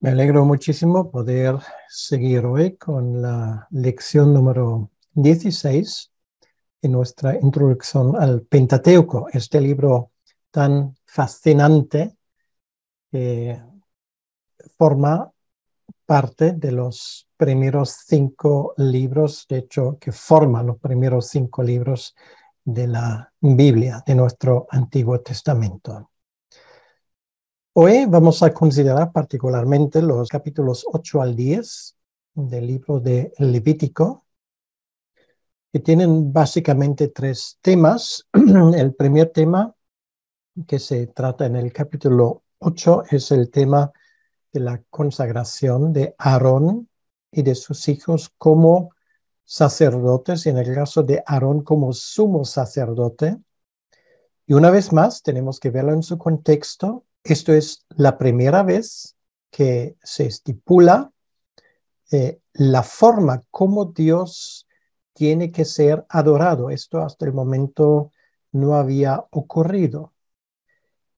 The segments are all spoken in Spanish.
Me alegro muchísimo poder seguir hoy con la lección número 16 en nuestra introducción al Pentateuco, este libro tan fascinante que forma parte de los primeros cinco libros, de hecho, que forman los primeros cinco libros de la Biblia, de nuestro Antiguo Testamento. Hoy vamos a considerar particularmente los capítulos 8 al 10 del libro de Levítico, que tienen básicamente tres temas. El primer tema que se trata en el capítulo 8 es el tema de la consagración de Aarón y de sus hijos como sacerdotes, y en el caso de Aarón como sumo sacerdote. Y una vez más, tenemos que verlo en su contexto. Esto es la primera vez que se estipula eh, la forma como Dios tiene que ser adorado. Esto hasta el momento no había ocurrido.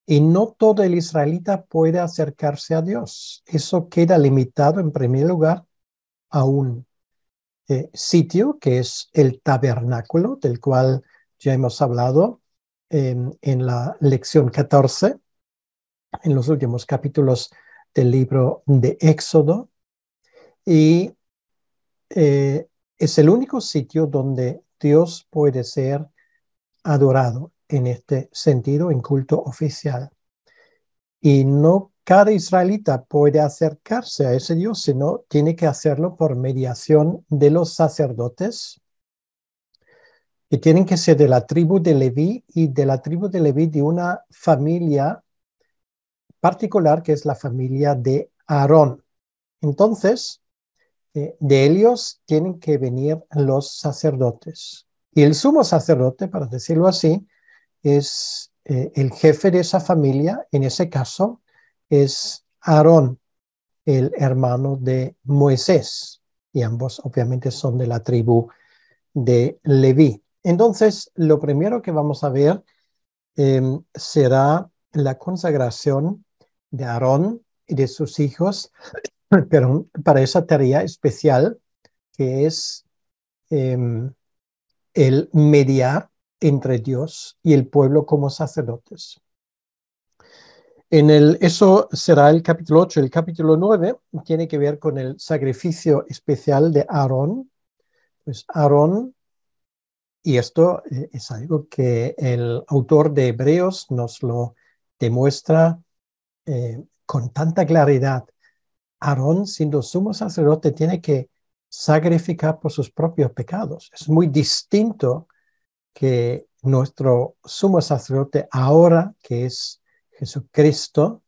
Y no todo el israelita puede acercarse a Dios. Eso queda limitado en primer lugar a un eh, sitio que es el tabernáculo, del cual ya hemos hablado en, la lección 14, en los últimos capítulos del libro de Éxodo. Y eh, es el único sitio donde Dios puede ser adorado en este sentido en culto oficial. Y no cada israelita puede acercarse a ese Dios, sino tiene que hacerlo por mediación de los sacerdotes, que tienen que ser de la tribu de Leví y de la tribu de Leví de una familia particular que es la familia de Aarón. Entonces, eh, de ellos tienen que venir los sacerdotes. Y el sumo sacerdote, para decirlo así, es eh, el jefe de esa familia, en ese caso, es Aarón, el hermano de Moisés, y ambos obviamente son de la tribu de Leví. Entonces, lo primero que vamos a ver em, será la consagración de Aarón y de sus hijos pero para esa tarea especial que es em, el mediar entre Dios y el pueblo como sacerdotes. En el, eso será el capítulo 8. El capítulo 9 tiene que ver con el sacrificio especial de Aarón. Pues Aarón, y esto eh, es algo que el autor de Hebreos nos lo demuestra eh, con tanta claridad. Aarón, siendo sumo sacerdote, tiene que sacrificar por sus propios pecados. Es muy distinto que nuestro sumo sacerdote ahora, que es Jesucristo,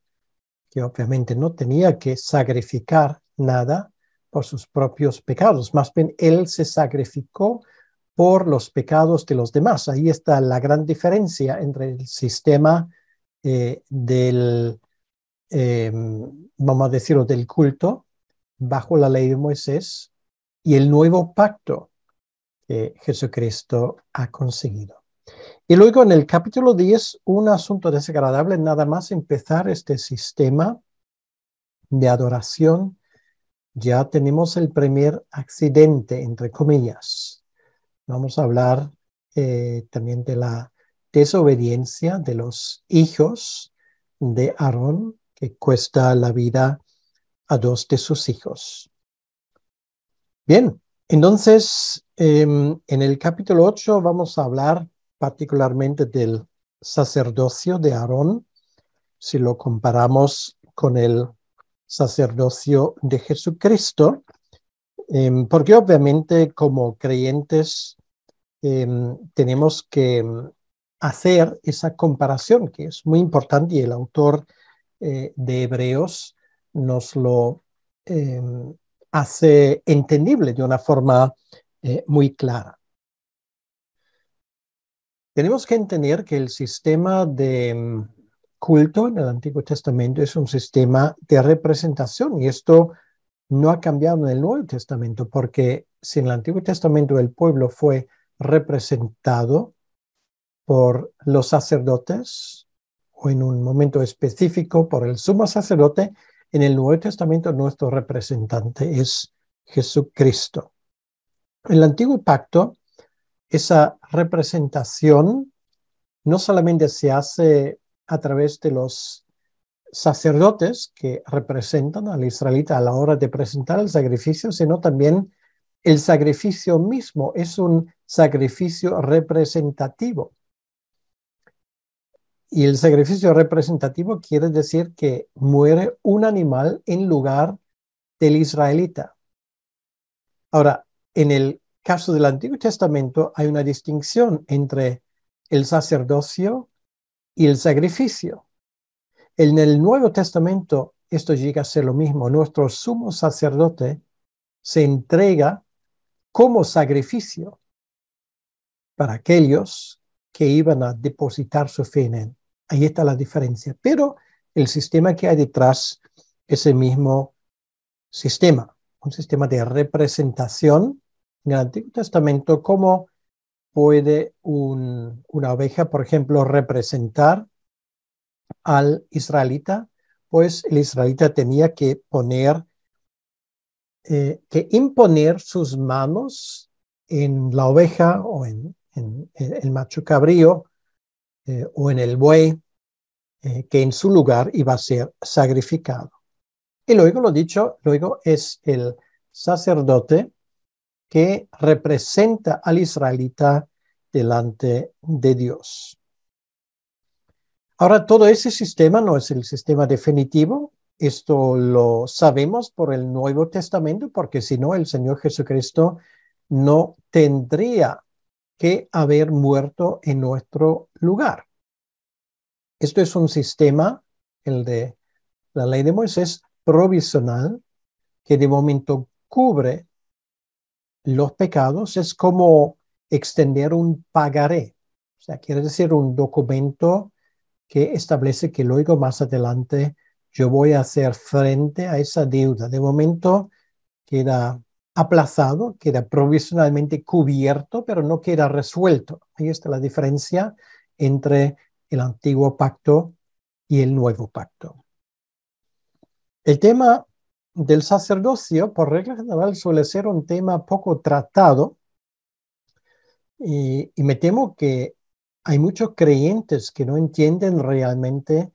que obviamente no tenía que sacrificar nada por sus propios pecados, más bien él se sacrificó por los pecados de los demás. Ahí está la gran diferencia entre el sistema eh, del, em, vamos a decirlo, del culto bajo la ley de Moisés y el nuevo pacto Jesucristo ha conseguido. Y luego en el capítulo 10, un asunto desagradable, nada más empezar este sistema de adoración, ya tenemos el primer accidente, entre comillas. Vamos a hablar eh, también de la desobediencia de los hijos de Aarón, que cuesta la vida a dos de sus hijos. Bien, entonces Em, en el capítulo 8 vamos a hablar particularmente del sacerdocio de Aarón, si lo comparamos con el sacerdocio de Jesucristo, em, porque obviamente como creyentes em, tenemos que hacer esa comparación que es muy importante y el autor eh, de Hebreos nos lo hace entendible de una forma eh, muy clara. Tenemos que entender que el sistema de mm, culto en el Antiguo Testamento es un sistema de representación y esto no ha cambiado en el Nuevo Testamento porque si en el Antiguo Testamento el pueblo fue representado por los sacerdotes o en un momento específico por el sumo sacerdote, en el Nuevo Testamento nuestro representante es Jesucristo. En el antiguo pacto, esa representación no solamente se hace a través de los sacerdotes que representan al israelita a la hora de presentar el sacrificio, sino también el sacrificio mismo es un sacrificio representativo. Y el sacrificio representativo quiere decir que muere un animal en lugar del israelita. Ahora, en el caso del Antiguo Testamento hay una distinción entre el sacerdocio y el sacrificio. En el Nuevo Testamento esto llega a ser lo mismo. Nuestro sumo sacerdote se entrega como sacrificio para aquellos que iban a depositar su fe en él. Ahí está la diferencia. Pero el sistema que hay detrás es el mismo sistema, un sistema de representación en el Antiguo Testamento cómo puede una oveja, por ejemplo, representar al israelita, pues el israelita tenía que poner, eh, que imponer sus manos en la oveja o en, el macho cabrío eh, o en el buey, eh, que en su lugar iba a ser sacrificado. Y luego lo dicho, luego es el sacerdote que representa al israelita delante de Dios. Ahora, todo ese sistema no es el sistema definitivo. Esto lo sabemos por el Nuevo Testamento, porque si no, el Señor Jesucristo no tendría que haber muerto en nuestro lugar. Esto es un sistema, el de la ley de Moisés, provisional, que de momento cubre los pecados es como extender un pagaré. O sea, quiere decir un documento que establece que luego más adelante yo voy a hacer frente a esa deuda. De momento queda aplazado, queda provisionalmente cubierto, pero no queda resuelto. Ahí está la diferencia entre el antiguo pacto y el nuevo pacto. El tema del sacerdocio, por regla general, suele ser un tema poco tratado y, me temo que hay muchos creyentes que no entienden realmente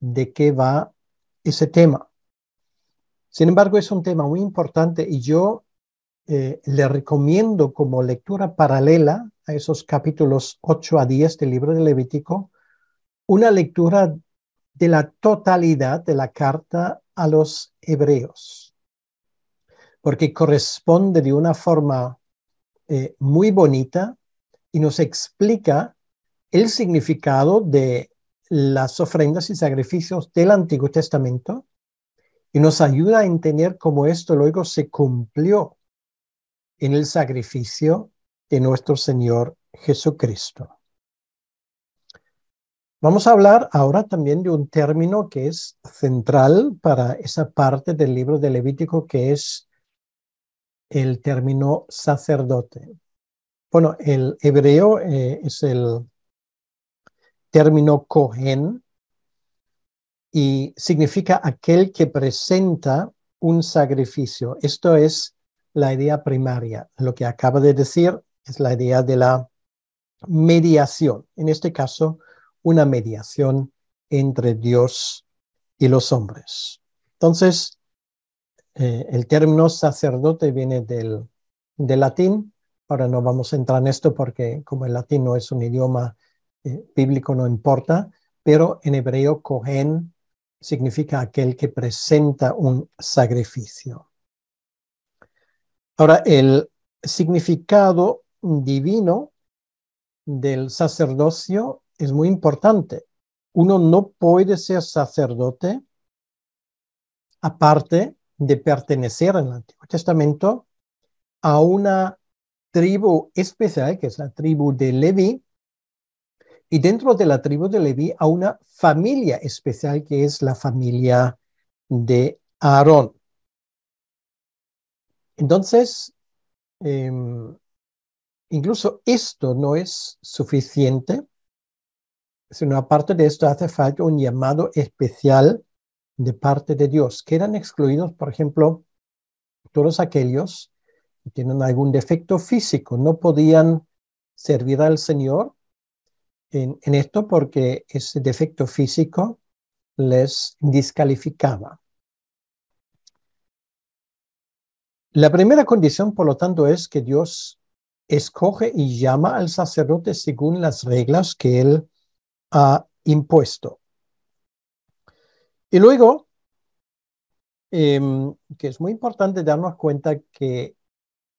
de qué va ese tema. Sin embargo, es un tema muy importante y yo eh, le recomiendo como lectura paralela a esos capítulos 8 a 10 del libro de Levítico, una lectura de la totalidad de la carta a los hebreos, porque corresponde de una forma eh, muy bonita y nos explica el significado de las ofrendas y sacrificios del Antiguo Testamento y nos ayuda a entender cómo esto luego se cumplió en el sacrificio de nuestro Señor Jesucristo. Vamos a hablar ahora también de un término que es central para esa parte del libro de Levítico, que es el término sacerdote. Bueno, el hebreo eh, es el término Cohen y significa aquel que presenta un sacrificio. Esto es la idea primaria. Lo que acaba de decir es la idea de la mediación. En este caso, una mediación entre Dios y los hombres. Entonces, eh, el término sacerdote viene del, latín. Ahora no vamos a entrar en esto porque como el latín no es un idioma eh, bíblico, no importa, pero en hebreo Cohen significa aquel que presenta un sacrificio. Ahora, el significado divino del sacerdocio es muy importante. Uno no puede ser sacerdote aparte de pertenecer en el Antiguo Testamento a una tribu especial, que es la tribu de Leví, y dentro de la tribu de Leví a una familia especial, que es la familia de Aarón. Entonces, em, incluso esto no es suficiente sino aparte de esto hace falta un llamado especial de parte de Dios. Quedan excluidos, por ejemplo, todos aquellos que tienen algún defecto físico, no podían servir al Señor en, en esto porque ese defecto físico les descalificaba. La primera condición, por lo tanto, es que Dios escoge y llama al sacerdote según las reglas que él impuesto. Y luego, em, que es muy importante darnos cuenta que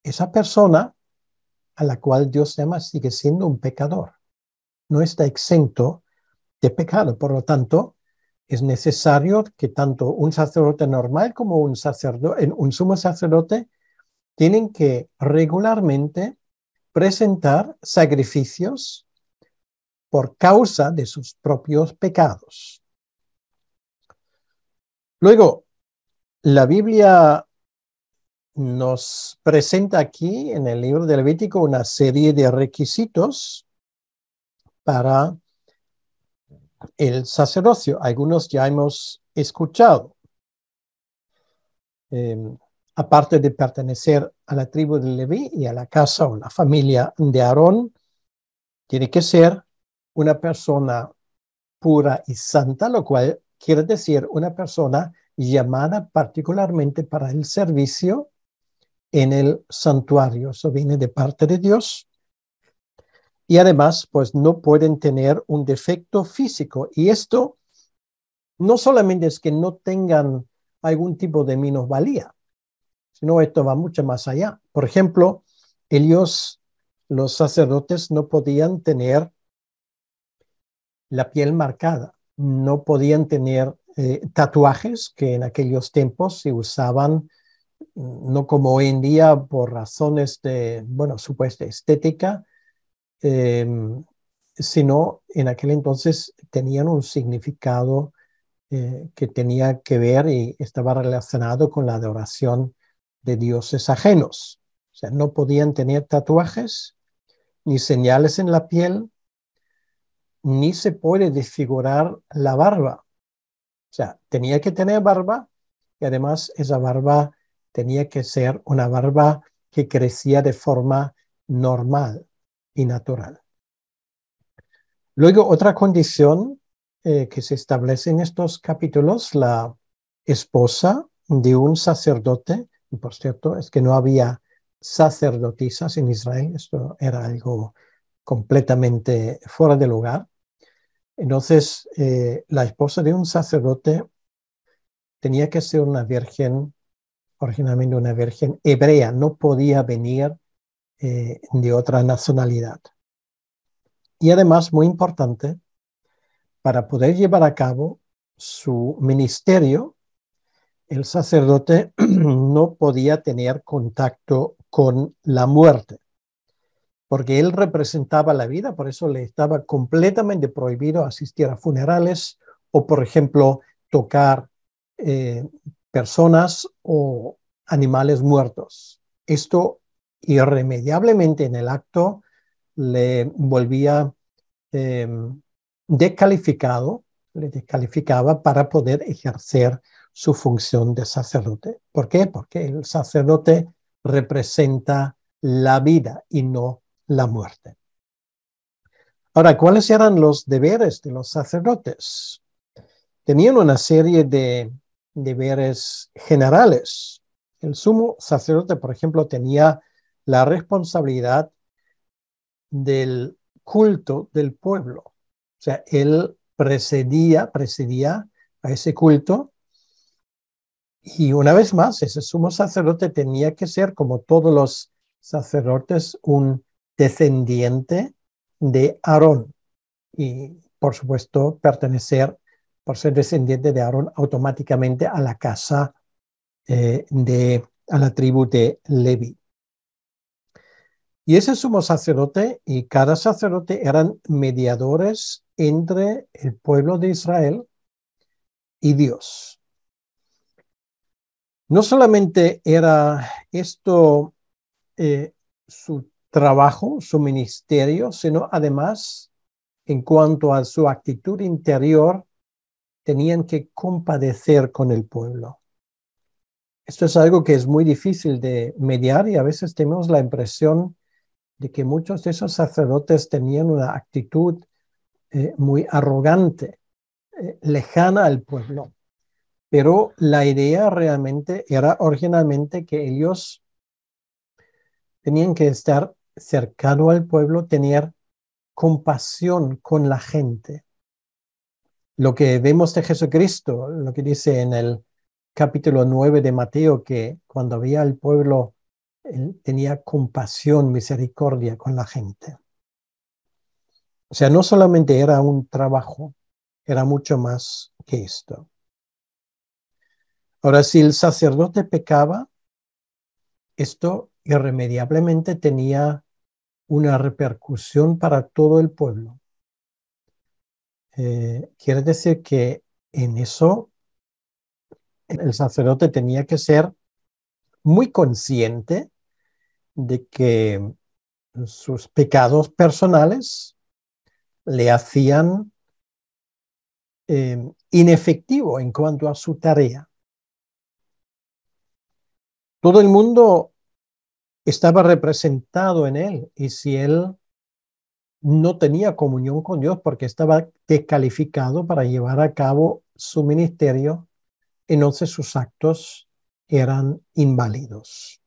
esa persona a la cual Dios llama sigue siendo un pecador. No está exento de pecado. Por lo tanto, es necesario que tanto un sacerdote normal como un, sacerdote, un sumo sacerdote tienen que regularmente presentar sacrificios por causa de sus propios pecados. Luego, la Biblia nos presenta aquí en el libro de Levítico una serie de requisitos para el sacerdocio. Algunos ya hemos escuchado. Em, aparte de pertenecer a la tribu de Leví y a la casa o la familia de Aarón, tiene que ser una persona pura y santa, lo cual quiere decir una persona llamada particularmente para el servicio en el santuario. Eso viene de parte de Dios. Y además, pues no pueden tener un defecto físico. Y esto no solamente es que no tengan algún tipo de minusvalía, sino esto va mucho más allá. Por ejemplo, ellos, los sacerdotes, no podían tener la piel marcada, no podían tener eh, tatuajes que en aquellos tiempos se usaban, mm, no como hoy en día por razones de, bueno, supuesta estética, em, sino en aquel entonces tenían un significado eh, que tenía que ver y estaba relacionado con la adoración de dioses ajenos. O sea, no podían tener tatuajes ni señales en la piel, ni se puede desfigurar la barba. O sea, tenía que tener barba y además esa barba tenía que ser una barba que crecía de forma normal y natural. Luego, otra condición eh, que se establece en estos capítulos, la esposa de un sacerdote, y por cierto, es que no había sacerdotisas en Israel, esto era algo completamente fuera de lugar, entonces, eh, la esposa de un sacerdote tenía que ser una virgen, originalmente una virgen hebrea, no podía venir eh, de otra nacionalidad. Y además, muy importante, para poder llevar a cabo su ministerio, el sacerdote no podía tener contacto con la muerte porque él representaba la vida, por eso le estaba completamente prohibido asistir a funerales o, por ejemplo, tocar eh, personas o animales muertos. Esto irremediablemente en el acto le volvía em, descalificado, le descalificaba para poder ejercer su función de sacerdote. ¿Por qué? Porque el sacerdote representa la vida y no la muerte. Ahora, ¿cuáles eran los deberes de los sacerdotes? Tenían una serie de deberes generales. El sumo sacerdote, por ejemplo, tenía la responsabilidad del culto del pueblo. O sea, él precedía, precedía a ese culto. Y una vez más, ese sumo sacerdote tenía que ser, como todos los sacerdotes, un descendiente de Aarón y, por supuesto, pertenecer, por ser descendiente de Aarón, automáticamente a la casa eh, de, a la tribu de Levi. Y ese sumo sacerdote y cada sacerdote eran mediadores entre el pueblo de Israel y Dios. No solamente era esto eh, su trabajo, su ministerio, sino además en cuanto a su actitud interior, tenían que compadecer con el pueblo. Esto es algo que es muy difícil de mediar y a veces tenemos la impresión de que muchos de esos sacerdotes tenían una actitud eh, muy arrogante, eh, lejana al pueblo. Pero la idea realmente era originalmente que ellos tenían que estar cercano al pueblo, tenía compasión con la gente. Lo que vemos de Jesucristo, lo que dice en el capítulo 9 de Mateo, que cuando veía al pueblo, él tenía compasión, misericordia con la gente. O sea, no solamente era un trabajo, era mucho más que esto. Ahora, si el sacerdote pecaba, esto irremediablemente tenía una repercusión para todo el pueblo. Eh, quiere decir que en eso el sacerdote tenía que ser muy consciente de que sus pecados personales le hacían eh, inefectivo en cuanto a su tarea. Todo el mundo estaba representado en él. Y si él no tenía comunión con Dios porque estaba descalificado para llevar a cabo su ministerio, entonces sus actos eran inválidos.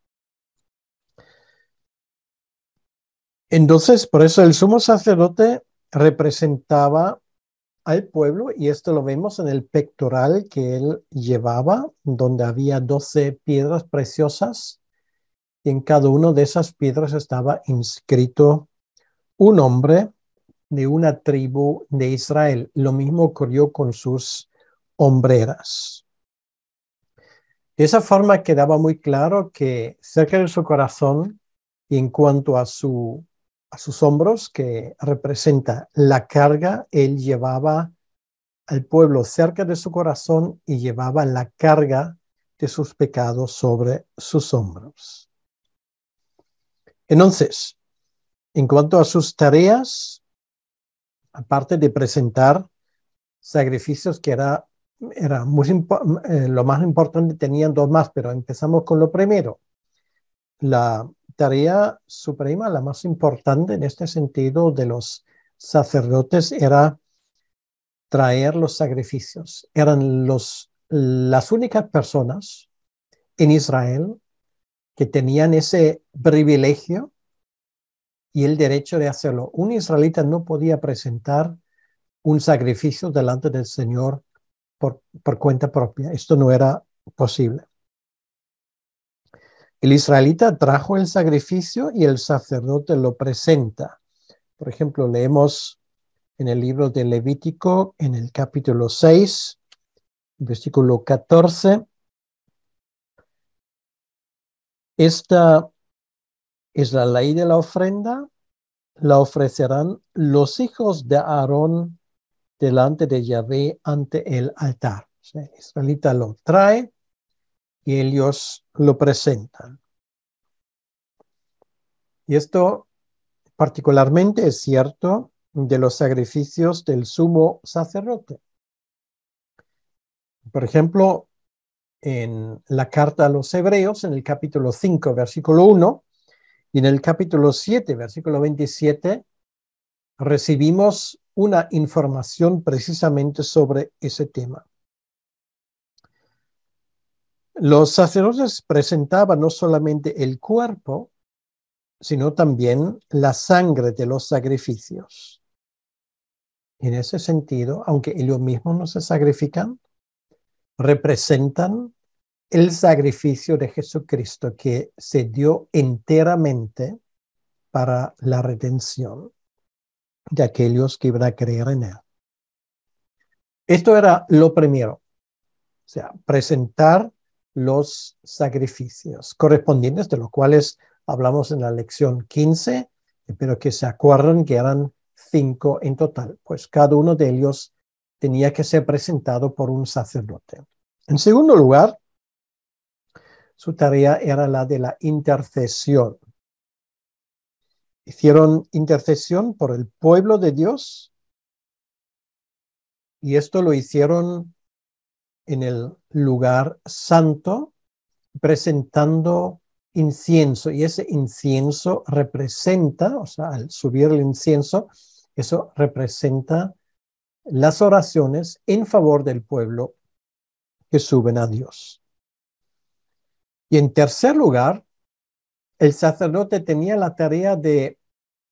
Entonces, por eso el sumo sacerdote representaba al pueblo y esto lo vemos en el pectoral que él llevaba, donde había doce piedras preciosas y en cada una de esas piedras estaba inscrito un hombre de una tribu de Israel. Lo mismo ocurrió con sus hombreras. De esa forma quedaba muy claro que cerca de su corazón y en cuanto a, a sus hombros, que representa la carga, él llevaba al pueblo cerca de su corazón y llevaba la carga de sus pecados sobre sus hombros. Entonces, en cuanto a sus tareas, aparte de presentar sacrificios que era, eh, lo más importante, tenían dos más, pero empezamos con lo primero. La tarea suprema, la más importante en este sentido de los sacerdotes era traer los sacrificios. Eran las únicas personas en Israel que tenían ese privilegio y el derecho de hacerlo. Un israelita no podía presentar un sacrificio delante del Señor por, cuenta propia. Esto no era posible. El israelita trajo el sacrificio y el sacerdote lo presenta. Por ejemplo, leemos en el libro de Levítico, en el capítulo 6, versículo 14, Esta es la ley de la ofrenda. La ofrecerán los hijos de Aarón delante de Yahvé ante el altar. israelita lo trae y ellos lo presentan. Y esto particularmente es cierto de los sacrificios del sumo sacerdote. Por ejemplo, en la carta a los Hebreos, en el capítulo 5, versículo 1, y en el capítulo 7, versículo 27, recibimos una información precisamente sobre ese tema. Los sacerdotes presentaban no solamente el cuerpo, sino también la sangre de los sacrificios. En ese sentido, aunque ellos mismos no se sacrifican, representan el sacrificio de Jesucristo que se dio enteramente para la redención de aquellos que iban a creer en Él. Esto era lo primero, o sea, presentar los sacrificios correspondientes, de los cuales hablamos en la lección 15, pero que se acuerdan que eran cinco en total, pues cada uno de ellos tenía que ser presentado por un sacerdote. En segundo lugar, su tarea era la de la intercesión. Hicieron intercesión por el pueblo de Dios y esto lo hicieron en el lugar santo, presentando incienso y ese incienso representa, o sea, al subir el incienso, eso representa las oraciones en favor del pueblo que suben a Dios. Y en tercer lugar, el sacerdote tenía la tarea de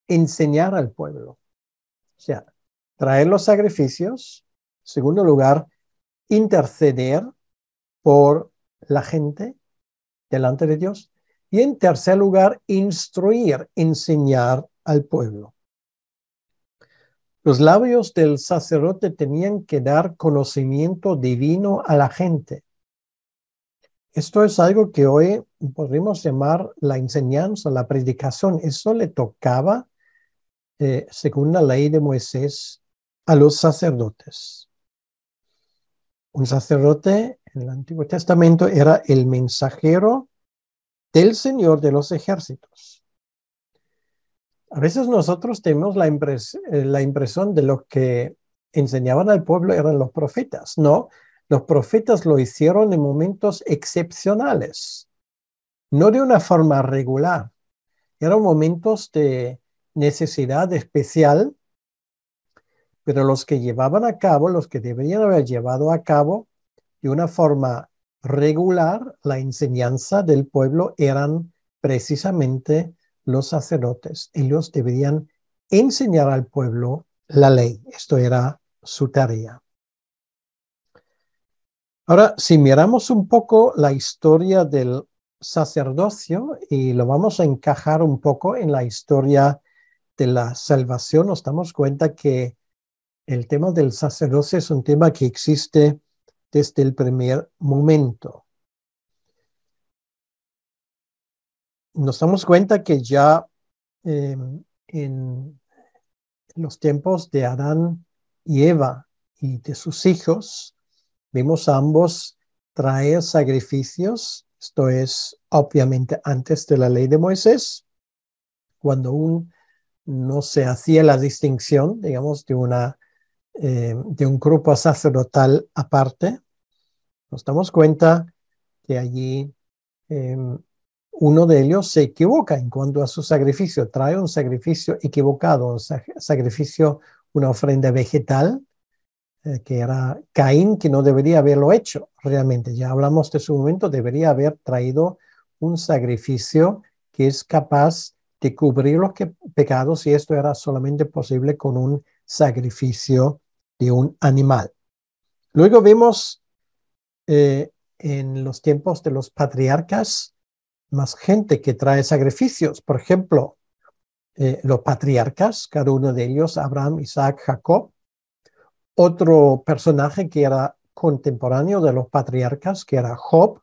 enseñar al pueblo, o sea, traer los sacrificios, en segundo lugar, interceder por la gente delante de Dios, y en tercer lugar, instruir, enseñar al pueblo. Los labios del sacerdote tenían que dar conocimiento divino a la gente. Esto es algo que hoy podríamos llamar la enseñanza, la predicación. Eso le tocaba, eh, según la ley de Moisés, a los sacerdotes. Un sacerdote en el Antiguo Testamento era el mensajero del Señor de los ejércitos a veces nosotros tenemos eh, la, impresión de lo que enseñaban al pueblo eran los profetas, ¿no? Los profetas lo hicieron en momentos excepcionales, no de una forma regular. Eran momentos de necesidad especial, pero los que llevaban a cabo, los que deberían haber llevado a cabo de una forma regular la enseñanza del pueblo eran precisamente los sacerdotes. Ellos deberían enseñar al pueblo la ley. Esto era su tarea. Ahora, si miramos un poco la historia del sacerdocio y lo vamos a encajar un poco en la historia de la salvación, nos damos cuenta que el tema del sacerdocio es un tema que existe desde el primer momento. nos damos cuenta que ya em, en los tiempos de Adán y Eva y de sus hijos, vimos a ambos traer sacrificios, esto es obviamente antes de la ley de Moisés, cuando aún no se hacía la distinción, digamos, de, una, eh, de un grupo sacerdotal aparte, nos damos cuenta que allí em, uno de ellos se equivoca en cuanto a su sacrificio, trae un sacrificio equivocado, un sacrificio, una ofrenda vegetal, eh, que era Caín, que no debería haberlo hecho realmente. Ya hablamos de su momento, debería haber traído un sacrificio que es capaz de cubrir los pecados y esto era solamente posible con un sacrificio de un animal. Luego vemos eh, en los tiempos de los patriarcas, más gente que trae sacrificios. Por ejemplo, eh, los patriarcas, cada uno de ellos, Abraham, Isaac, Jacob. Otro personaje que era contemporáneo de los patriarcas, que era Job,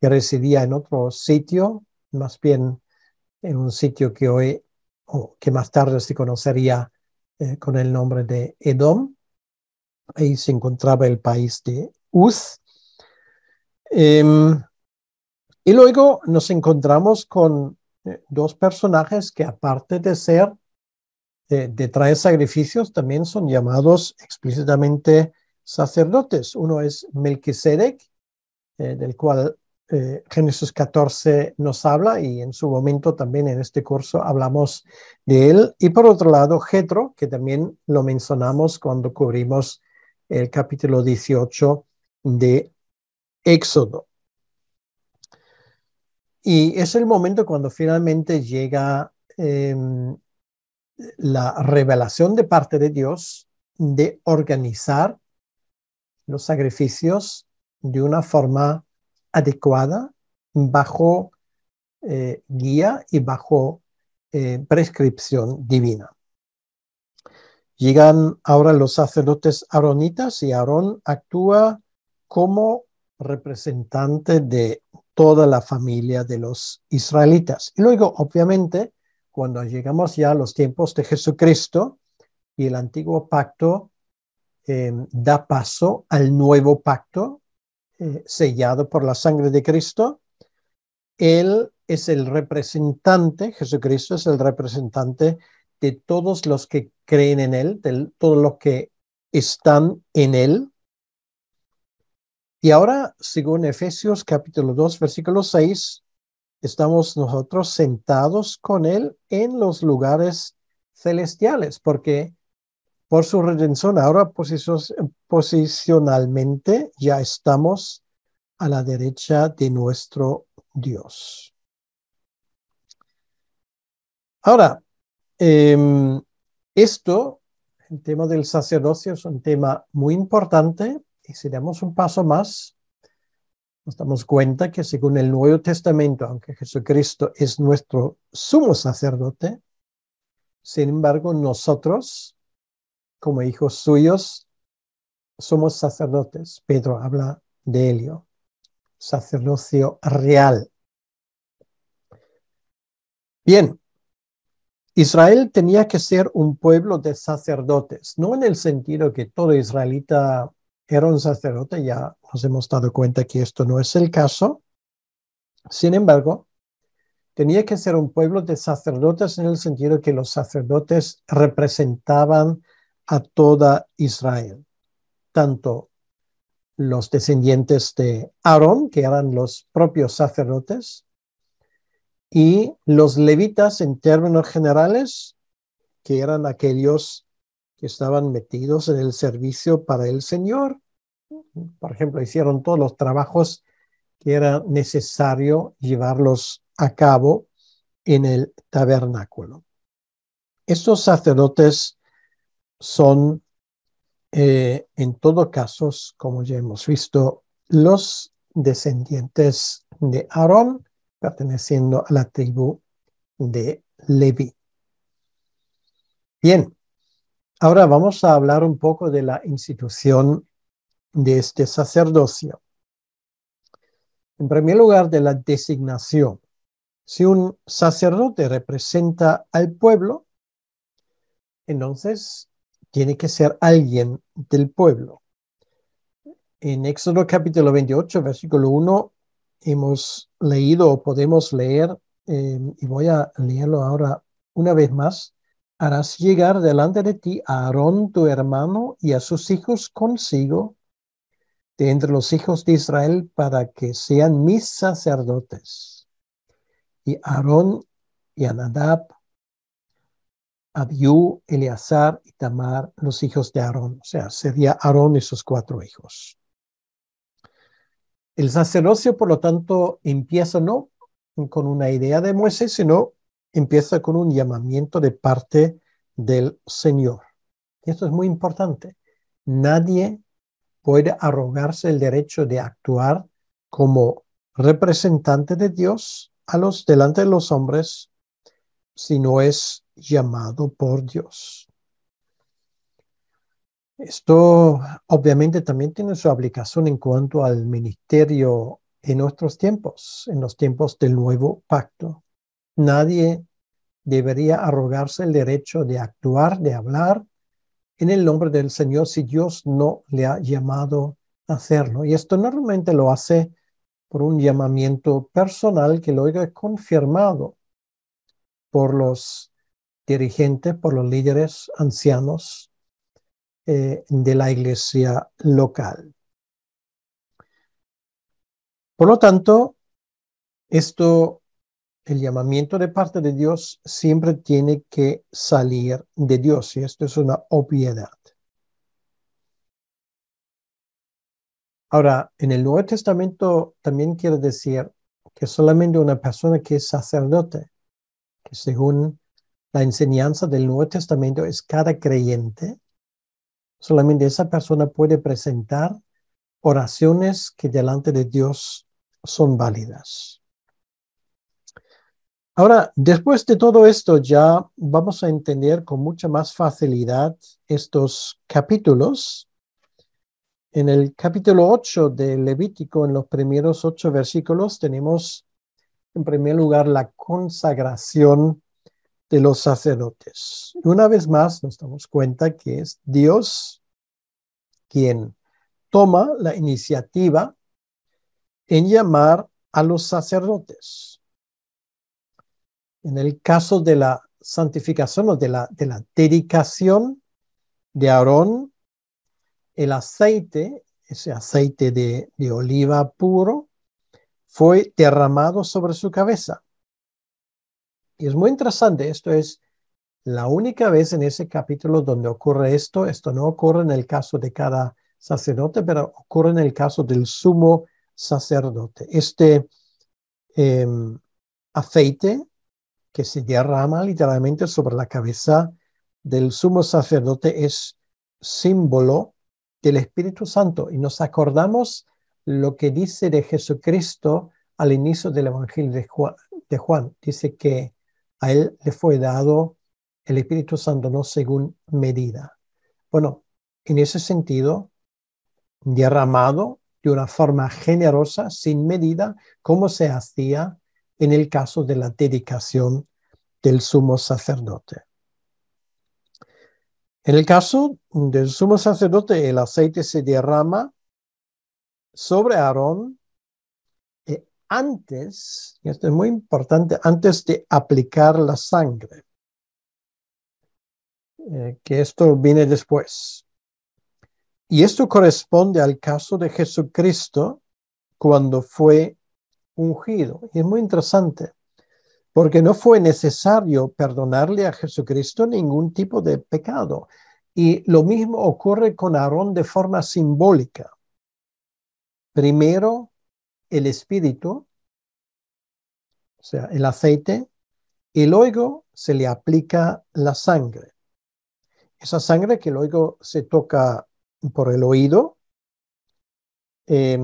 que residía en otro sitio, más bien en un sitio que hoy, o que más tarde se conocería eh, con el nombre de Edom. Ahí se encontraba el país de Uz. Em, y luego nos encontramos con eh, dos personajes que aparte de ser, eh, de, traer sacrificios, también son llamados explícitamente sacerdotes. Uno es Melquisedec, eh, del cual Génesis 14 nos habla y en su momento también en este curso hablamos de él. Y por otro lado, Jetro, que también lo mencionamos cuando cubrimos el capítulo 18 de Éxodo. Y es el momento cuando finalmente llega em, la revelación de parte de Dios de organizar los sacrificios de una forma adecuada, bajo eh, guía y bajo eh, prescripción divina. Llegan ahora los sacerdotes aronitas y Aarón actúa como representante de toda la familia de los israelitas. Y luego, obviamente, cuando llegamos ya a los tiempos de Jesucristo y el antiguo pacto em, da paso al nuevo pacto eh, sellado por la sangre de Cristo, Él es el representante, Jesucristo es el representante de todos los que creen en Él, de todos los que están en Él, y ahora, según Efesios capítulo 2, versículo 6, estamos nosotros sentados con Él en los lugares celestiales, porque por su redención ahora posicionalmente ya estamos a la derecha de nuestro Dios. Ahora, em, esto, el tema del sacerdocio es un tema muy importante y si damos un paso más, nos damos cuenta que según el Nuevo Testamento, aunque Jesucristo es nuestro sumo sacerdote, sin embargo nosotros, como hijos suyos, somos sacerdotes. Pedro habla de Helio, sacerdocio real. Bien, Israel tenía que ser un pueblo de sacerdotes, no en el sentido que todo israelita era un sacerdote, ya nos hemos dado cuenta que esto no es el caso. Sin embargo, tenía que ser un pueblo de sacerdotes en el sentido que los sacerdotes representaban a toda Israel, tanto los descendientes de Aarón, que eran los propios sacerdotes, y los levitas en términos generales, que eran aquellos que estaban metidos en el servicio para el Señor, por ejemplo, hicieron todos los trabajos que era necesario llevarlos a cabo en el tabernáculo. Estos sacerdotes son, eh, en todo caso, como ya hemos visto, los descendientes de Aarón, perteneciendo a la tribu de Leví. Bien, ahora vamos a hablar un poco de la institución de este sacerdocio. En primer lugar, de la designación. Si un sacerdote representa al pueblo, entonces tiene que ser alguien del pueblo. En Éxodo capítulo 28, versículo 1, hemos leído o podemos leer, em, y voy a leerlo ahora una vez más, harás llegar delante de ti a Aarón tu hermano y a sus hijos consigo entre los hijos de Israel para que sean mis sacerdotes. Y Aarón y Anadab, Abiú, Eleazar y Tamar, los hijos de Aarón. O sea, sería Aarón y sus cuatro hijos. El sacerdocio, por lo tanto, empieza no con una idea de Moisés, sino empieza con un llamamiento de parte del Señor. y Esto es muy importante. Nadie puede arrogarse el derecho de actuar como representante de Dios a los delante de los hombres si no es llamado por Dios. Esto obviamente también tiene su aplicación en cuanto al ministerio en nuestros tiempos, en los tiempos del nuevo pacto. Nadie debería arrogarse el derecho de actuar, de hablar en el nombre del Señor si Dios no le ha llamado a hacerlo. Y esto normalmente lo hace por un llamamiento personal que lo haya confirmado por los dirigentes, por los líderes ancianos eh, de la iglesia local. Por lo tanto, esto el llamamiento de parte de Dios siempre tiene que salir de Dios y esto es una obviedad. Ahora, en el Nuevo Testamento también quiere decir que solamente una persona que es sacerdote, que según la enseñanza del Nuevo Testamento es cada creyente, solamente esa persona puede presentar oraciones que delante de Dios son válidas. Ahora, después de todo esto, ya vamos a entender con mucha más facilidad estos capítulos. En el capítulo 8 de Levítico, en los primeros ocho versículos, tenemos en primer lugar la consagración de los sacerdotes. Una vez más nos damos cuenta que es Dios quien toma la iniciativa en llamar a los sacerdotes. En el caso de la santificación o de la, dedicación de Aarón, el aceite, ese aceite de, oliva puro, fue derramado sobre su cabeza. Y es muy interesante, esto es la única vez en ese capítulo donde ocurre esto. Esto no ocurre en el caso de cada sacerdote, pero ocurre en el caso del sumo sacerdote. Este em, aceite que se derrama literalmente sobre la cabeza del sumo sacerdote es símbolo del Espíritu Santo. Y nos acordamos lo que dice de Jesucristo al inicio del Evangelio de Juan. De Dice que a él le fue dado el Espíritu Santo no según medida. Bueno, en ese sentido, derramado de una forma generosa, sin medida, ¿cómo se hacía en el caso de la dedicación del sumo sacerdote. En el caso del sumo sacerdote, el aceite se derrama sobre Aarón eh, antes, esto es muy importante, antes de aplicar la sangre, eh, que esto viene después. Y esto corresponde al caso de Jesucristo cuando fue ungido. Y es muy interesante, porque no fue necesario perdonarle a Jesucristo ningún tipo de pecado. Y lo mismo ocurre con Aarón de forma simbólica. Primero, el espíritu, o sea, el aceite, y luego se le aplica la sangre. Esa sangre que luego se toca por el oído, eh,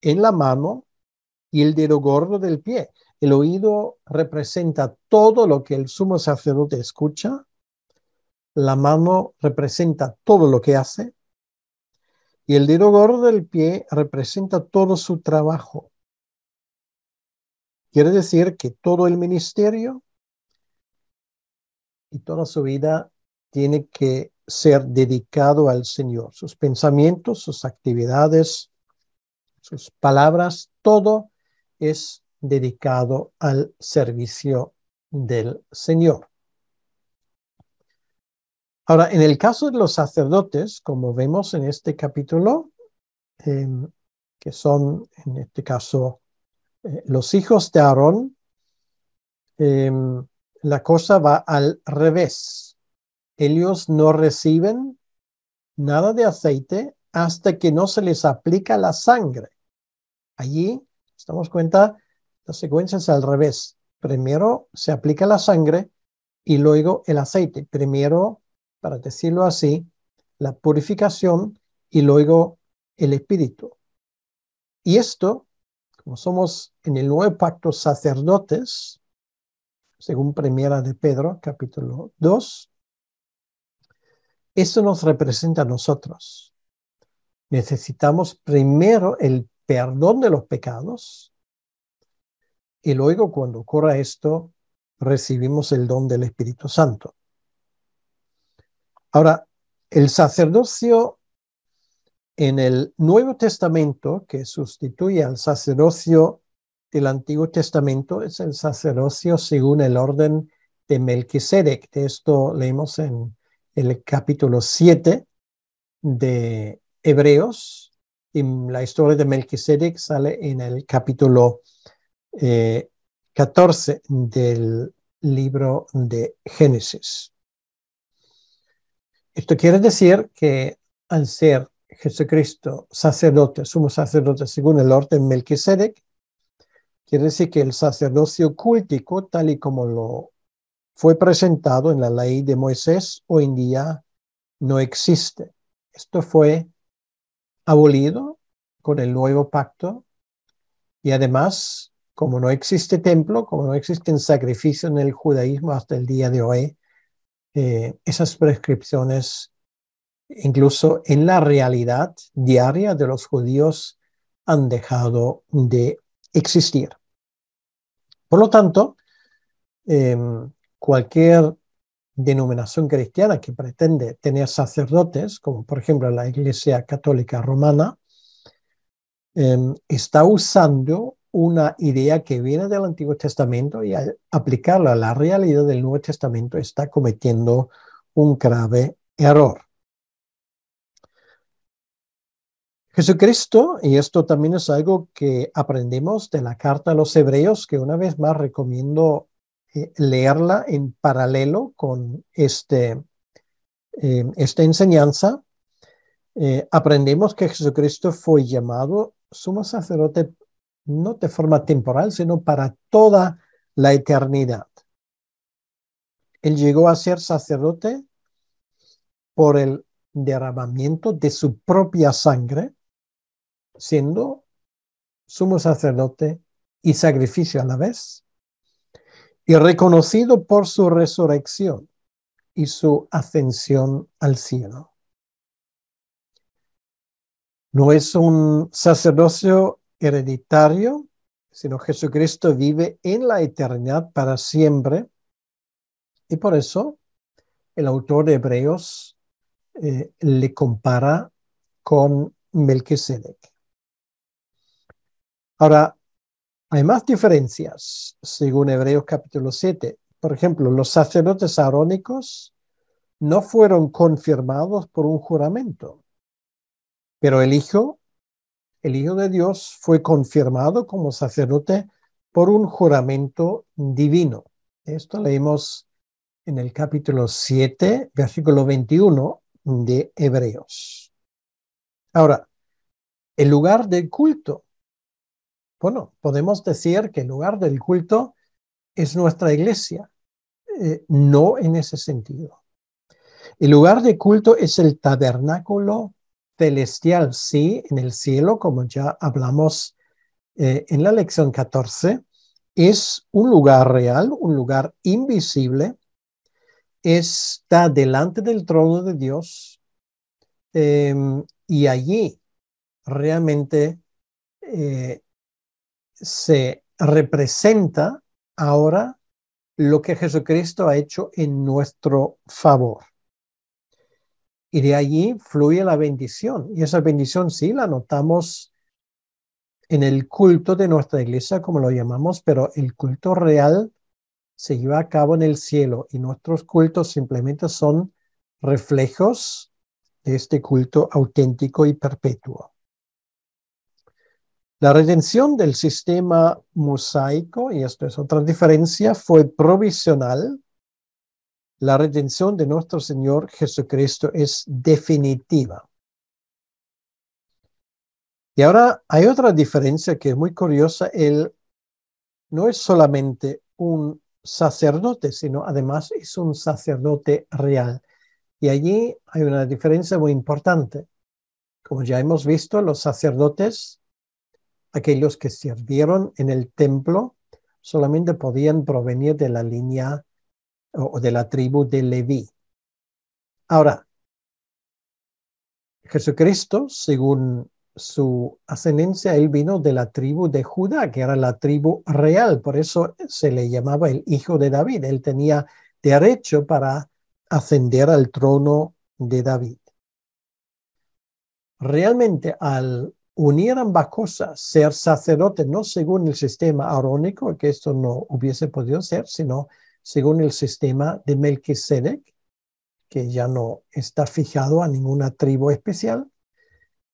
en la mano y el dedo gordo del pie. El oído representa todo lo que el sumo sacerdote escucha, la mano representa todo lo que hace y el dedo gordo del pie representa todo su trabajo. Quiere decir que todo el ministerio y toda su vida tiene que ser dedicado al Señor. Sus pensamientos, sus actividades, sus palabras, todo es dedicado al servicio del Señor. Ahora, en el caso de los sacerdotes, como vemos en este capítulo, em, que son, en este caso, eh, los hijos de Aarón, em, la cosa va al revés. Ellos no reciben nada de aceite hasta que no se les aplica la sangre. Allí damos cuenta, la secuencia es al revés. Primero se aplica la sangre y luego el aceite. Primero, para decirlo así, la purificación y luego el espíritu. Y esto, como somos en el nuevo pacto sacerdotes, según Primera de Pedro, capítulo 2, esto nos representa a nosotros. Necesitamos primero el perdón de los pecados. Y luego, cuando ocurra esto, recibimos el don del Espíritu Santo. Ahora, el sacerdocio en el Nuevo Testamento, que sustituye al sacerdocio del Antiguo Testamento, es el sacerdocio según el orden de Melquisedec. De esto leemos en el capítulo 7 de Hebreos, en la historia de Melquisedec sale en el capítulo 14 eh, del libro de Génesis. Esto quiere decir que al ser Jesucristo sacerdote, sumo sacerdote según el orden Melquisedec, quiere decir que el sacerdocio cultico, tal y como lo fue presentado en la ley de Moisés, hoy en día no existe. Esto fue abolido con el nuevo pacto y además, como no existe templo, como no existen sacrificios en el judaísmo hasta el día de hoy, eh, esas prescripciones, incluso en la realidad diaria de los judíos, han dejado de existir. Por lo tanto, em, cualquier denominación cristiana que pretende tener sacerdotes, como por ejemplo la Iglesia Católica Romana, em, está usando una idea que viene del Antiguo Testamento y al aplicarla a la realidad del Nuevo Testamento está cometiendo un grave error. Jesucristo, y esto también es algo que aprendemos de la carta a los hebreos, que una vez más recomiendo eh, leerla en paralelo con este, eh, esta enseñanza, eh, aprendemos que Jesucristo fue llamado sumo sacerdote no de forma temporal, sino para toda la eternidad. Él llegó a ser sacerdote por el derramamiento de su propia sangre, siendo sumo sacerdote y sacrificio a la vez, y reconocido por su resurrección y su ascensión al cielo. No es un sacerdocio hereditario, sino Jesucristo vive en la eternidad para siempre. Y por eso el autor de Hebreos eh, le compara con Melquisedec. Ahora, hay más diferencias, según Hebreos capítulo 7. Por ejemplo, los sacerdotes arónicos no fueron confirmados por un juramento, pero el Hijo, el Hijo de Dios, fue confirmado como sacerdote por un juramento divino. Esto leímos en el capítulo 7, versículo 21 de Hebreos. Ahora, el lugar del culto bueno, podemos decir que el lugar del culto es nuestra iglesia, eh, no en ese sentido. El lugar de culto es el tabernáculo celestial, sí, en el cielo, como ya hablamos eh, en la lección 14, es un lugar real, un lugar invisible, está delante del trono de Dios em, y allí realmente eh, se representa ahora lo que Jesucristo ha hecho en nuestro favor. Y de allí fluye la bendición. Y esa bendición sí la notamos en el culto de nuestra iglesia, como lo llamamos, pero el culto real se lleva a cabo en el cielo y nuestros cultos simplemente son reflejos de este culto auténtico y perpetuo. La redención del sistema mosaico, y esto es otra diferencia, fue provisional. La redención de nuestro Señor Jesucristo es definitiva. Y ahora hay otra diferencia que es muy curiosa. Él no es solamente un sacerdote, sino además es un sacerdote real. Y allí hay una diferencia muy importante. Como ya hemos visto, los sacerdotes aquellos que sirvieron en el templo solamente podían provenir de la línea o de la tribu de Leví. Ahora, Jesucristo, según su ascendencia, él vino de la tribu de Judá, que era la tribu real, por eso se le llamaba el hijo de David. Él tenía derecho para ascender al trono de David. Realmente al unir ambas cosas, ser sacerdote no según el sistema arónico, que esto no hubiese podido ser, sino según el sistema de Melquisedec, que ya no está fijado a ninguna tribu especial,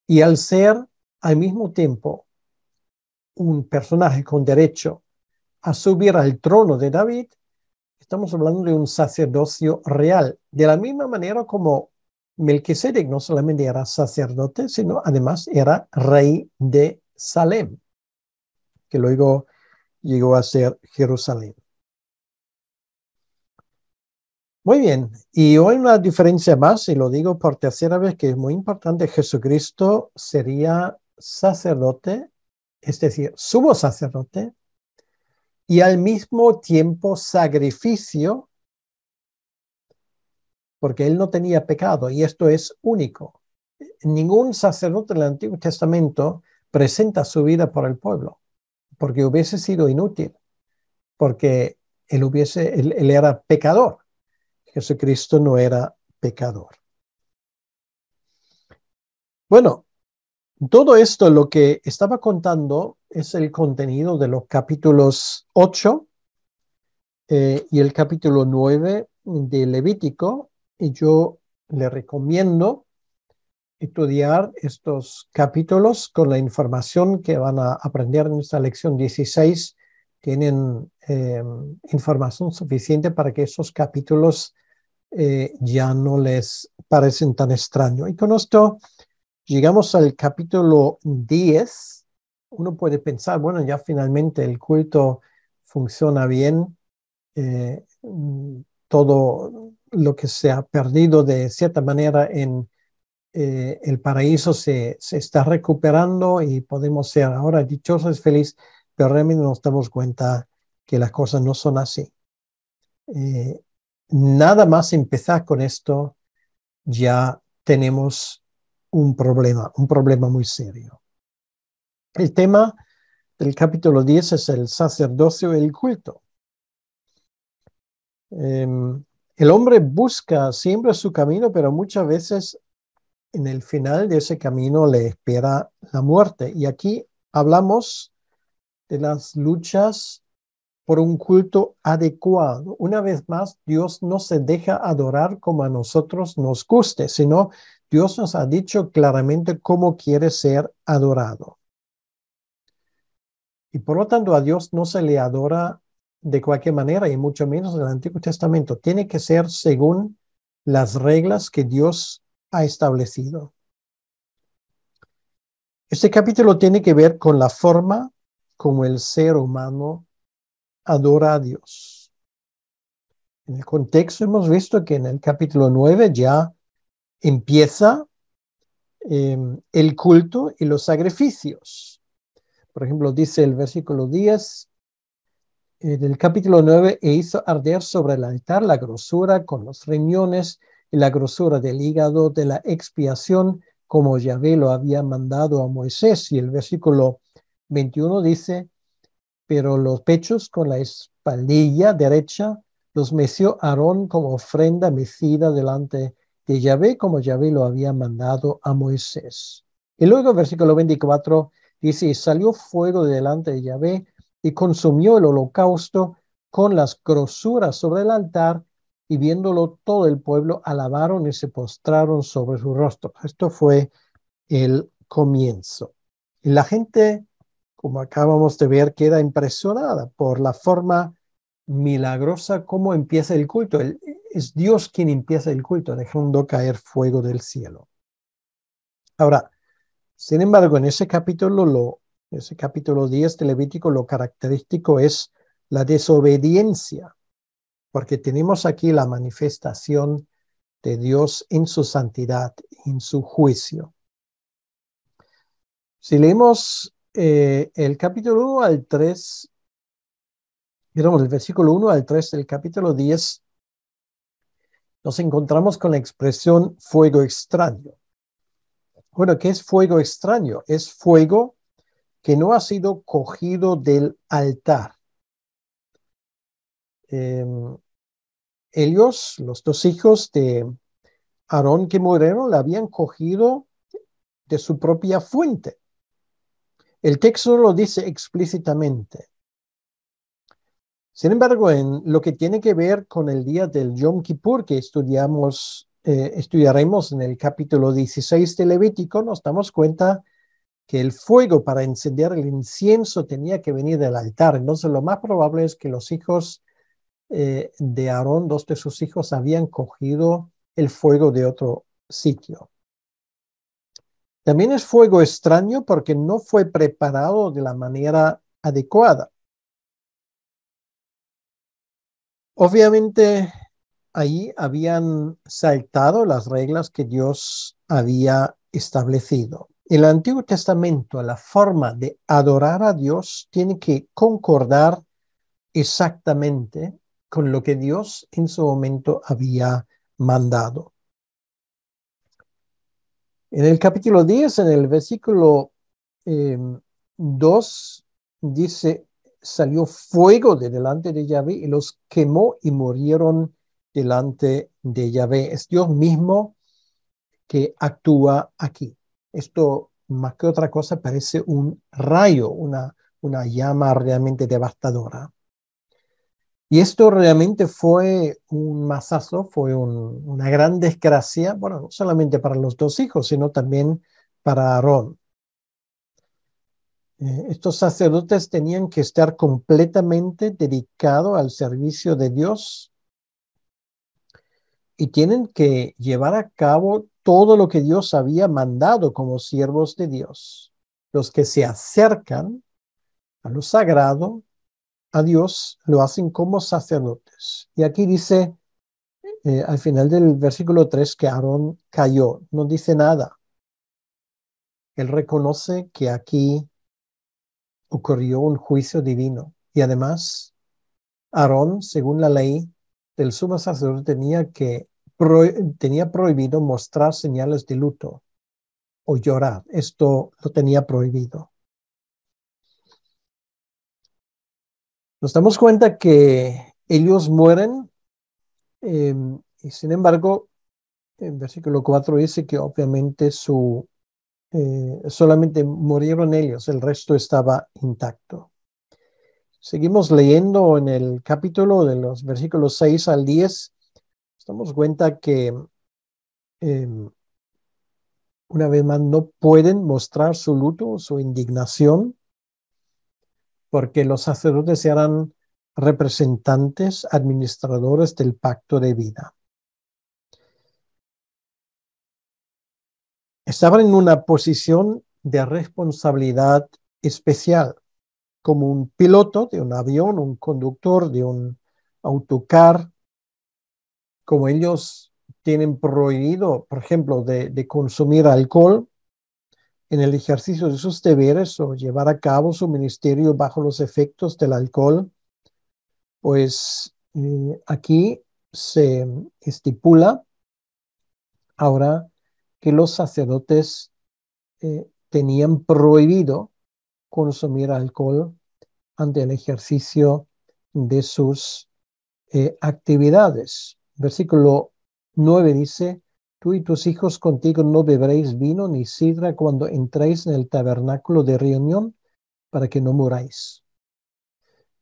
y al ser al mismo tiempo un personaje con derecho a subir al trono de David, estamos hablando de un sacerdocio real, de la misma manera como Melquisedec no solamente era sacerdote, sino además era rey de Salem, que luego llegó a ser Jerusalén. Muy bien, y hoy una diferencia más, y lo digo por tercera vez, que es muy importante, Jesucristo sería sacerdote, es decir, sumo sacerdote, y al mismo tiempo sacrificio porque él no tenía pecado y esto es único. Ningún sacerdote del Antiguo Testamento presenta su vida por el pueblo, porque hubiese sido inútil, porque él, hubiese, él, era pecador. Jesucristo no era pecador. Bueno, todo esto lo que estaba contando es el contenido de los capítulos 8 eh, y el capítulo 9 de Levítico, y yo le recomiendo estudiar estos capítulos con la información que van a aprender en esta lección 16. Tienen eh, información suficiente para que esos capítulos eh, ya no les parecen tan extraños. Y con esto llegamos al capítulo 10. Uno puede pensar, bueno, ya finalmente el culto funciona bien, eh, todo lo que se ha perdido de cierta manera en eh, el paraíso se, se, está recuperando y podemos ser ahora dichosos, felices, pero realmente nos damos cuenta que las cosas no son así. Eh, nada más empezar con esto, ya tenemos un problema, un problema muy serio. El tema del capítulo 10 es el sacerdocio y el culto. Em, el hombre busca siempre su camino, pero muchas veces en el final de ese camino le espera la muerte. Y aquí hablamos de las luchas por un culto adecuado. Una vez más, Dios no se deja adorar como a nosotros nos guste, sino Dios nos ha dicho claramente cómo quiere ser adorado. Y por lo tanto a Dios no se le adora de cualquier manera y mucho menos en el Antiguo Testamento. Tiene que ser según las reglas que Dios ha establecido. Este capítulo tiene que ver con la forma como el ser humano adora a Dios. En el contexto hemos visto que en el capítulo 9 ya empieza em, el culto y los sacrificios. Por ejemplo, dice el versículo 10, eh, del el capítulo 9, e hizo arder sobre el altar la grosura con los riñones y la grosura del hígado de la expiación, como Yahvé lo había mandado a Moisés. Y el versículo 21 dice, pero los pechos con la espaldilla derecha los meció Aarón como ofrenda mecida delante de Yahvé, como Yahvé lo había mandado a Moisés. Y luego, el versículo 24, dice, y salió fuego delante de Yahvé y consumió el holocausto con las grosuras sobre el altar y viéndolo todo el pueblo alabaron y se postraron sobre su rostro. Esto fue el comienzo. Y la gente, como acabamos de ver, queda impresionada por la forma milagrosa como empieza el culto. es Dios quien empieza el culto, dejando caer fuego del cielo. Ahora, sin embargo, en ese capítulo lo ese capítulo 10 de Levítico, lo característico es la desobediencia, porque tenemos aquí la manifestación de Dios en su santidad, en su juicio. Si leemos eh, el capítulo 1 al 3, digamos, el versículo 1 al 3 del capítulo 10, nos encontramos con la expresión fuego extraño. Bueno, ¿qué es fuego extraño? Es fuego que no ha sido cogido del altar. Em, ellos, los dos hijos de Aarón que murieron, la habían cogido de su propia fuente. El texto lo dice explícitamente. Sin embargo, en lo que tiene que ver con el día del Yom Kippur que estudiamos, eh, estudiaremos en el capítulo 16 de Levítico, nos damos cuenta el fuego para encender el incienso tenía que venir del altar. Entonces lo más probable es que los hijos eh, de Aarón, dos de sus hijos, habían cogido el fuego de otro sitio. También es fuego extraño porque no fue preparado de la manera adecuada. Obviamente ahí habían saltado las reglas que Dios había establecido el Antiguo Testamento, la forma de adorar a Dios, tiene que concordar exactamente con lo que Dios en su momento había mandado. En el capítulo 10, en el versículo 2, em, dice, salió fuego de delante de Yahvé y los quemó y murieron delante de Yahvé. Es Dios mismo que actúa aquí esto más que otra cosa parece un rayo, una, llama realmente devastadora. Y esto realmente fue un masazo, fue una gran desgracia, bueno, no solamente para los dos hijos, sino también para Aarón. Eh, estos sacerdotes tenían que estar completamente dedicados al servicio de Dios y tienen que llevar a cabo todo lo que Dios había mandado como siervos de Dios. Los que se acercan a lo sagrado, a Dios, lo hacen como sacerdotes. Y aquí dice eh, al final del versículo 3 que Aarón cayó, no dice nada. Él reconoce que aquí ocurrió un juicio divino. Y además, Aarón, según la ley del sumo sacerdote, tenía que tenía prohibido mostrar señales de luto o llorar. Esto lo tenía prohibido. Nos damos cuenta que ellos mueren em, y sin embargo, en versículo 4 dice que obviamente su, eh, solamente murieron ellos, el resto estaba intacto. Seguimos leyendo en el capítulo de los versículos 6 al 10 nos damos cuenta que em, una vez más no pueden mostrar su luto, su indignación, porque los sacerdotes eran representantes, administradores del pacto de vida. Estaban en una posición de responsabilidad especial, como un piloto de un avión, un conductor de un autocar, como ellos tienen prohibido, por ejemplo, de, consumir alcohol en el ejercicio de sus deberes o llevar a cabo su ministerio bajo los efectos del alcohol, pues eh, aquí se estipula ahora que los sacerdotes eh, tenían prohibido consumir alcohol ante el ejercicio de sus eh, actividades. Versículo 9 dice, tú y tus hijos contigo no beberéis vino ni sidra cuando entréis en el tabernáculo de reunión para que no muráis.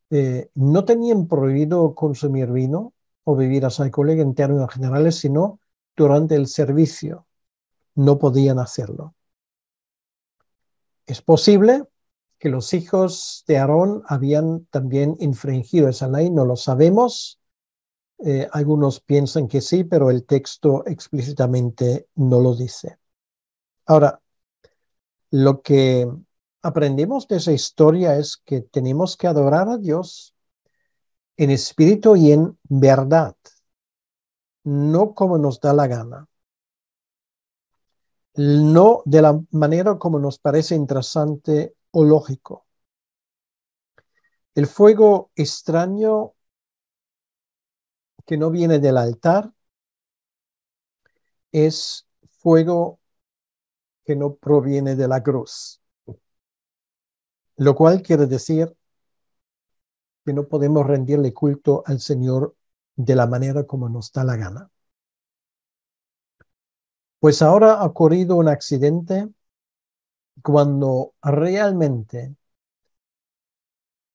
Eh, no tenían prohibido consumir vino o a alcohólicas en términos generales, sino durante el servicio. No podían hacerlo. Es posible que los hijos de Aarón habían también infringido esa ley, no lo sabemos, eh, algunos piensan que sí, pero el texto explícitamente no lo dice. Ahora, lo que aprendimos de esa historia es que tenemos que adorar a Dios en espíritu y en verdad, no como nos da la gana, no de la manera como nos parece interesante o lógico. El fuego extraño que no viene del altar es fuego que no proviene de la cruz. Lo cual quiere decir que no podemos rendirle culto al Señor de la manera como nos da la gana. Pues ahora ha ocurrido un accidente cuando realmente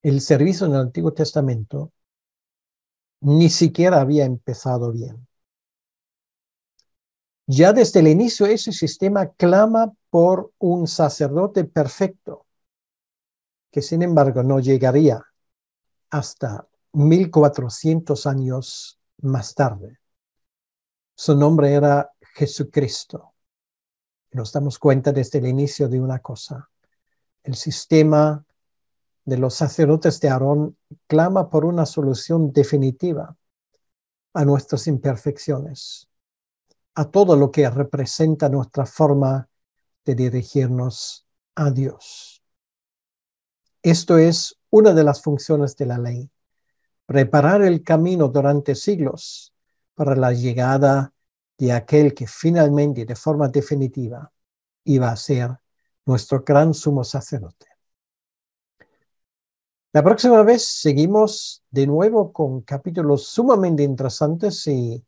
el servicio en el Antiguo Testamento ni siquiera había empezado bien. Ya desde el inicio ese sistema clama por un sacerdote perfecto, que sin embargo no llegaría hasta 1400 años más tarde. Su nombre era Jesucristo. Nos damos cuenta desde el inicio de una cosa. El sistema de los sacerdotes de Aarón clama por una solución definitiva a nuestras imperfecciones, a todo lo que representa nuestra forma de dirigirnos a Dios. Esto es una de las funciones de la ley, preparar el camino durante siglos para la llegada de aquel que finalmente, y de forma definitiva, iba a ser nuestro gran sumo sacerdote. La próxima vez seguimos de nuevo con capítulos sumamente interesantes y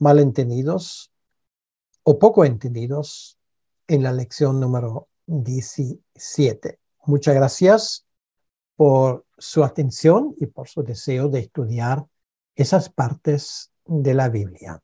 malentendidos o poco entendidos en la lección número 17. Muchas gracias por su atención y por su deseo de estudiar esas partes de la Biblia.